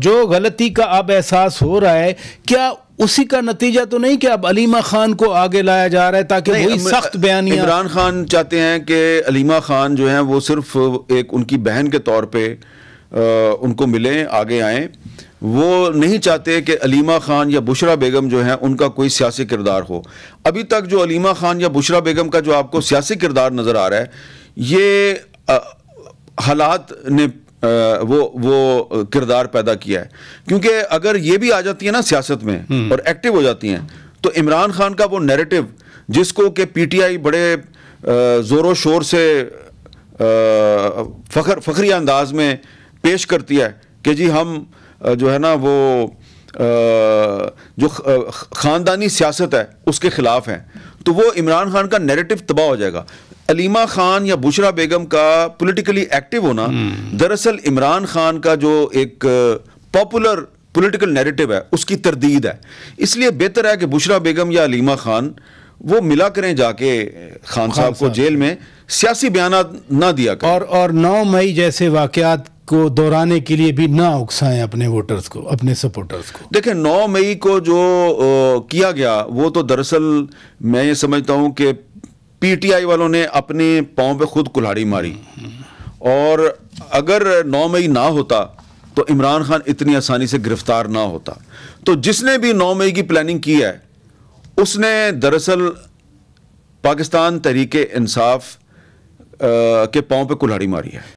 जो गलती का अब एहसास हो रहा है क्या उसी का नतीजा तो नहीं कि अब अलीमा खान को आगे लाया जा रहा है ताकि वही सख्त बयान इमरान खान चाहते हैं कि अलीमा खान जो है वो सिर्फ एक उनकी बहन के तौर पर उनको मिले आगे आए वो नहीं चाहते कि अलीमा खान या बुशरा बेगम जो है उनका कोई सियासी किरदार हो अभी तक जो अलीमा खान या बुशरा बेगम का जो आपको सियासी किरदार नज़र आ रहा है ये हालात ने वो वो किरदार पैदा किया है क्योंकि अगर ये भी आ जाती है ना सियासत में हम्म। और एक्टिव हो जाती हैं तो इमरान खान का वो नैरेटिव जिसको कि पीटीआई बड़े ज़ोरों शोर से फ़खर फ़खरी अंदाज में पेश करती है कि जी हम जो है ना वो जो ख़ानदानी सियासत है उसके ख़िलाफ़ हैं तो वो इमरान खान का नेरेटिव तबाह हो जाएगा अलीमा खान या बुशरा बेगम का पॉलिटिकली एक्टिव होना हम्म। दरअसल इमरान खान का जो एक पॉपुलर पॉलिटिकल नेरेटिव है उसकी तरदीद है इसलिए बेहतर है कि बुशरा बेगम या अलीमा खान वो मिला करें जाके खान, खान साहब को जेल में सियासी बयान ना दिया करें और और 9 मई जैसे वाकयात को दोहराने के लिए भी ना उकसाएं अपने वोटर्स को अपने सपोर्टर्स को देखें नौ मई को जो आ, किया गया वो तो दरअसल मैं ये समझता हूँ कि पीटीआई वालों ने अपने पाँव पे खुद कुल्हाड़ी मारी और अगर नौ मई ना होता तो इमरान खान इतनी आसानी से गिरफ्तार ना होता तो जिसने भी नौ मई की प्लानिंग की है उसने दरअसल पाकिस्तान तहरीक इंसाफ के पाँव पे कुल्हाड़ी मारी है